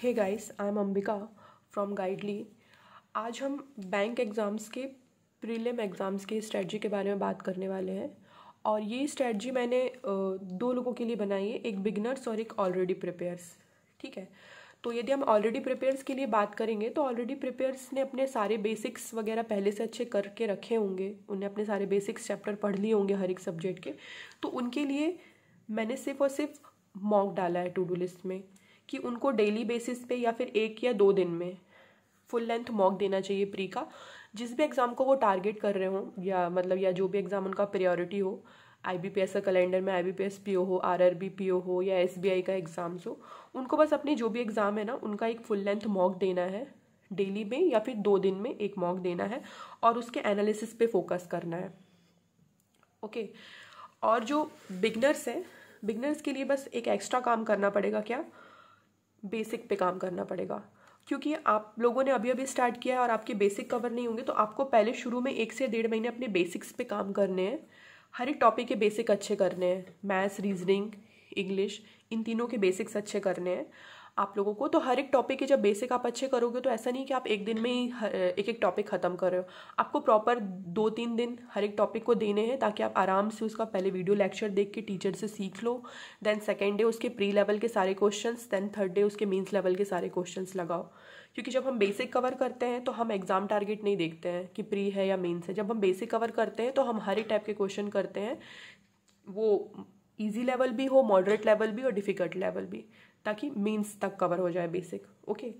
Hey guys I am Ambika from Guidely आज हम bank exams के प्रीलिम एग्ज़ाम्स के स्ट्रेटजी के बारे में बात करने वाले हैं और ये स्ट्रेटजी मैंने दो लोगों के लिए बनाई है एक बिगनर्स और एक ऑलरेडी प्रिपेयर्स ठीक है तो यदि हम ऑलरेडी प्रिपेयर्स के लिए बात करेंगे तो ऑलरेडी प्रिपेयर्स ने अपने सारे बेसिक्स वगैरह पहले से अच्छे करके रखे होंगे उन्हें अपने सारे बेसिक्स चैप्टर पढ़ लिए होंगे हर एक सब्जेक्ट के तो उनके लिए मैंने सिर्फ और सिर्फ मॉक डाला है टू डू लिस्ट में कि उनको डेली बेसिस पे या फिर एक या दो दिन में फुल लेंथ मॉक देना चाहिए प्री का जिस भी एग्ज़ाम को वो टारगेट कर रहे हों या मतलब या जो भी एग्ज़ाम उनका प्रियोरिटी हो आई बी पी एस का कैलेंडर में I B P S P O हो R R B P O हो या एस बी आई का एग्ज़ाम्स हो उनको बस अपने जो भी एग्ज़ाम है ना उनका एक फुल लेंथ मॉक देना है डेली में या फिर दो दिन में एक मॉक देना है और उसके एनालिसिस पे फोकस करना है ओके okay. और जो बिगनर्स हैं बिगनर्स के लिए बस एक एक्स्ट्रा काम करना पड़ेगा क्या बेसिक पे काम करना पड़ेगा क्योंकि आप लोगों ने अभी अभी स्टार्ट किया है और आपके बेसिक कवर नहीं होंगे तो आपको पहले शुरू में एक से डेढ़ महीने अपने बेसिक्स पे काम करने हैं हर एक टॉपिक के बेसिक अच्छे करने हैं मैथ्स रीजनिंग इंग्लिश इन तीनों के बेसिक्स अच्छे करने हैं आप लोगों को तो हर एक टॉपिक के जब बेसिक आप अच्छे करोगे तो ऐसा नहीं कि आप एक दिन में ही एक एक टॉपिक ख़त्म कर रहे हो आपको प्रॉपर दो तीन दिन हर एक टॉपिक को देने हैं ताकि आप आराम से उसका पहले वीडियो लेक्चर देख के टीचर से सीख लो देन सेकेंड डे उसके प्री लेवल के सारे क्वेश्चन देन थर्ड डे उसके मीन्स लेवल के सारे क्वेश्चन लगाओ क्योंकि जब हम बेसिक कवर करते हैं तो हम एग्जाम टारगेट नहीं देखते हैं कि प्री है या मेंस है जब हम बेसिक कवर करते हैं तो हम हर एक टाइप के क्वेश्चन करते हैं वो ईजी लेवल भी हो मॉडरेट लेवल भी और डिफ़िकल्ट लेवल भी ताकि मीन्स तक कवर हो जाए बेसिक ओके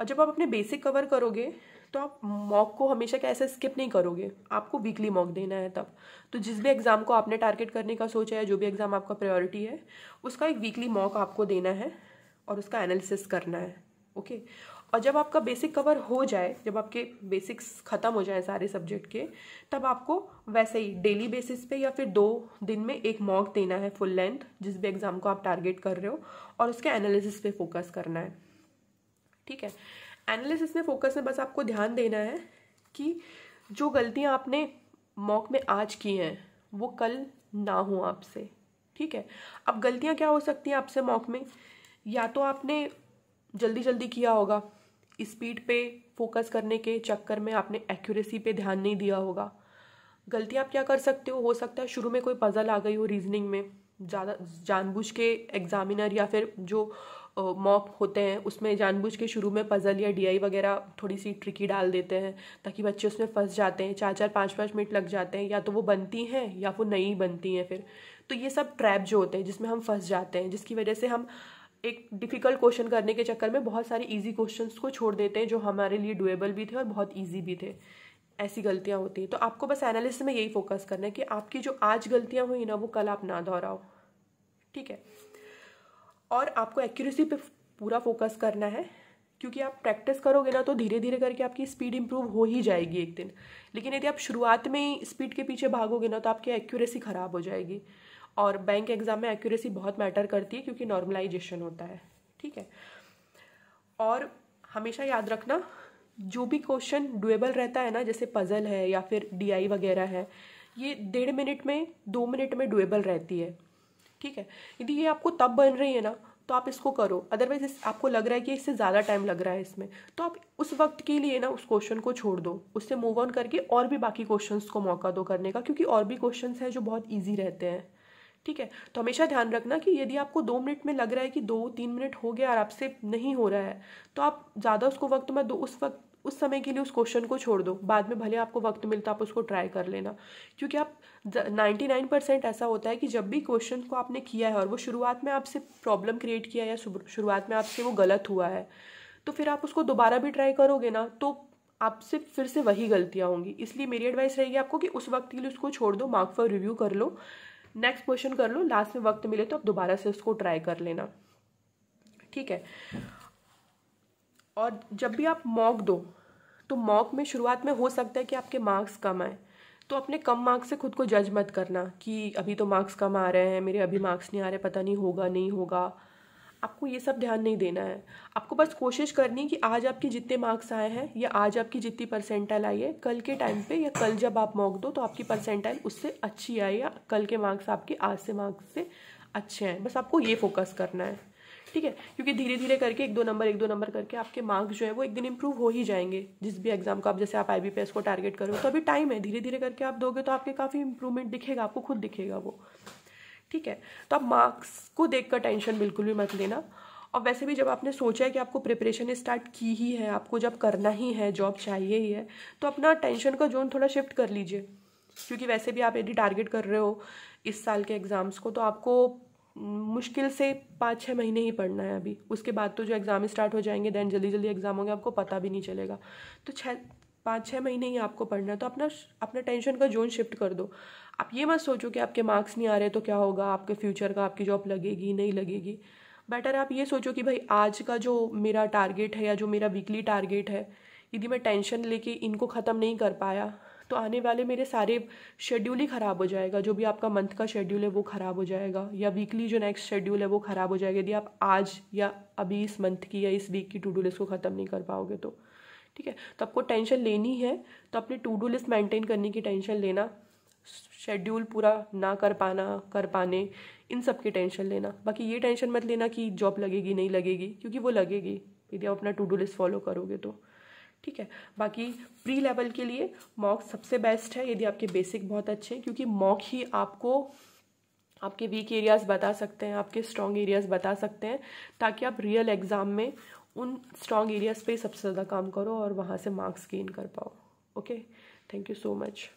और जब आप अपने बेसिक कवर करोगे तो आप मॉक को हमेशा कैसे स्किप नहीं करोगे आपको वीकली मॉक देना है तब तो जिस भी एग्ज़ाम को आपने टारगेट करने का सोचा है जो भी एग्ज़ाम आपका प्रायोरिटी है उसका एक वीकली मॉक आपको देना है और उसका एनालिसिस करना है ओके okay? और जब आपका बेसिक कवर हो जाए जब आपके बेसिक्स ख़त्म हो जाए सारे सब्जेक्ट के तब आपको वैसे ही डेली बेसिस पे या फिर दो दिन में एक मॉक देना है फुल लेंथ जिस भी एग्ज़ाम को आप टारगेट कर रहे हो और उसके एनालिसिस पे फोकस करना है ठीक है एनालिसिस में फोकस में बस आपको ध्यान देना है कि जो गलतियाँ आपने मॉक में आज की हैं वो कल ना हो आपसे ठीक है अब गलतियाँ क्या हो सकती हैं आपसे मॉक में या तो आपने जल्दी जल्दी किया होगा स्पीड पे फोकस करने के चक्कर में आपने एक्यूरेसी पे ध्यान नहीं दिया होगा गलती आप क्या कर सकते हो हो सकता है शुरू में कोई पज़ल आ गई हो रीजनिंग में ज़्यादा जानबूझ के एग्जामिनर या फिर जो मॉक होते हैं उसमें जानबूझ के शुरू में पज़ल या डीआई वगैरह थोड़ी सी ट्रिकी डाल देते हैं ताकि बच्चे उसमें फंस जाते हैं चार चार पाँच पाँच मिनट लग जाते हैं या तो वो बनती हैं या वो नहीं बनती हैं फिर तो ये सब ट्रैप जो होते हैं जिसमें हम फंस जाते हैं जिसकी वजह से हम एक डिफ़िकल्ट क्वेश्चन करने के चक्कर में बहुत सारे इजी क्वेश्चन को छोड़ देते हैं जो हमारे लिए डुएबल भी थे और बहुत ईजी भी थे ऐसी गलतियाँ होती हैं तो आपको बस एनालिस में यही फोकस करना है कि आपकी जो आज गलतियाँ हुई ना वो कल आप ना दोहराओ ठीक है और आपको एक्यूरेसी पे पूरा फोकस करना है क्योंकि आप प्रैक्टिस करोगे ना तो धीरे धीरे करके आपकी स्पीड इंप्रूव हो ही जाएगी एक दिन लेकिन यदि आप शुरुआत में ही स्पीड के पीछे भागोगे ना तो आपकी एक्यूरेसी ख़राब हो जाएगी और बैंक एग्ज़ाम में एक्यूरेसी बहुत मैटर करती है क्योंकि नॉर्मलाइजेशन होता है ठीक है और हमेशा याद रखना जो भी क्वेश्चन डुएबल रहता है ना जैसे पज़ल है या फिर डीआई वगैरह है ये डेढ़ मिनट में दो मिनट में डुएबल रहती है ठीक है यदि ये आपको तब बन रही है ना तो आप इसको करो अदरवाइज आपको लग रहा है कि इससे ज़्यादा टाइम लग रहा है इसमें तो आप उस वक्त के लिए ना उस क्वेश्चन को छोड़ दो उससे मूव ऑन करके और भी बाकी क्वेश्चंस को मौका दो करने का क्योंकि और भी क्वेश्चंस हैं जो बहुत ईजी रहते हैं ठीक है तो हमेशा ध्यान रखना कि यदि आपको दो मिनट में लग रहा है कि दो तीन मिनट हो गया और आपसे नहीं हो रहा है तो आप ज़्यादा उसको वक्त में दो उस वक्त उस समय के लिए उस क्वेश्चन को छोड़ दो बाद में भले आपको वक्त मिलता आप उसको ट्राई कर लेना क्योंकि आप नाइन्टी नाइन परसेंट ऐसा होता है कि जब भी क्वेश्चन को आपने किया है और वो शुरुआत में आपसे प्रॉब्लम क्रिएट किया या शुरुआत में आपसे वो गलत हुआ है तो फिर आप उसको दोबारा भी ट्राई करोगे ना तो आपसे फिर से वही गलतियाँ होंगी इसलिए मेरी एडवाइस रहेगी आपको कि उस वक्त के लिए उसको छोड़ दो मार्क फॉर रिव्यू कर लो नेक्स्ट क्वेश्चन कर लो लास्ट में वक्त मिले तो आप दोबारा से उसको ट्राई कर लेना ठीक है और जब भी आप मॉक दो तो मॉक में शुरुआत में हो सकता है कि आपके मार्क्स कम आए तो अपने कम मार्क्स से खुद को जज मत करना कि अभी तो मार्क्स कम आ रहे हैं मेरे अभी मार्क्स नहीं आ रहे पता नहीं होगा नहीं होगा आपको ये सब ध्यान नहीं देना है आपको बस कोशिश करनी कि आज आपके जितने मार्क्स आए हैं या आज आपकी जितनी परसेंटाइल आई है कल के टाइम पे या कल जब आप मॉक दो तो आपकी परसेंटाइल उससे अच्छी आए या कल के मार्क्स आपके आज से मार्क्स से अच्छे हैं बस आपको ये फोकस करना है ठीक है क्योंकि धीरे धीरे करके एक दो नंबर एक दो नंबर करके आपके मार्क्स जो है वो एक दिन इंप्रूव हो ही जाएंगे जिस भी एग्जाम को आप जैसे आप आई को टारगेट करो तो अभी टाइम है धीरे धीरे करके आप दोगे तो आपके काफ़ी इंप्रूवमेंट दिखेगा आपको खुद दिखेगा वो ठीक है तो आप मार्क्स को देख कर टेंशन बिल्कुल भी मत लेना और वैसे भी जब आपने सोचा है कि आपको प्रिपरेशन स्टार्ट की ही है आपको जब करना ही है जॉब चाहिए ही है तो अपना टेंशन का जोन थोड़ा शिफ्ट कर लीजिए क्योंकि वैसे भी आप यदि टारगेट कर रहे हो इस साल के एग्ज़ाम्स को तो आपको मुश्किल से पाँच छः महीने ही पढ़ना है अभी उसके बाद तो जो एग्ज़ाम स्टार्ट हो जाएंगे दैन जल्दी जल्दी एग्ज़ाम होंगे आपको पता भी नहीं चलेगा तो छः पाँच छः महीने ही आपको पढ़ना है तो अपना अपना टेंशन का जोन शिफ्ट कर दो आप ये मत सोचो कि आपके मार्क्स नहीं आ रहे तो क्या होगा आपके फ्यूचर का आपकी जॉब लगेगी नहीं लगेगी बेटर आप ये सोचो कि भाई आज का जो मेरा टारगेट है या जो मेरा वीकली टारगेट है यदि मैं टेंशन लेके इनको ख़त्म नहीं कर पाया तो आने वाले मेरे सारे शेड्यूल ही ख़राब हो जाएगा जो भी आपका मंथ का शेड्यूल है वो ख़राब हो जाएगा या वीकली जो नेक्स्ट शेड्यूल है वो ख़राब हो जाएगा यदि आप आज या अभी इस मंथ की या इस वीक की टू डू लिस्ट को ख़त्म नहीं कर पाओगे तो ठीक है तो आपको टेंशन लेनी है तो अपनी टू डू लिस्ट मेंटेन करने की टेंशन लेना शेड्यूल पूरा ना कर पाना कर पाने इन सब की टेंशन लेना बाकी ये टेंशन मत लेना कि जॉब लगेगी नहीं लगेगी क्योंकि वो लगेगी यदि आप अपना टू डू लिस्ट फॉलो करोगे तो ठीक है बाकी प्री लेवल के लिए मॉक सबसे बेस्ट है यदि आपके बेसिक बहुत अच्छे हैं क्योंकि मॉक ही आपको आपके वीक एरियाज़ बता सकते हैं आपके स्ट्रॉन्ग एरियाज़ बता सकते हैं ताकि आप रियल एग्ज़ाम में उन स्ट्रॉन्ग एरियाज़ पे सबसे ज़्यादा काम करो और वहाँ से मार्क्स गेन कर पाओ okay thank you so much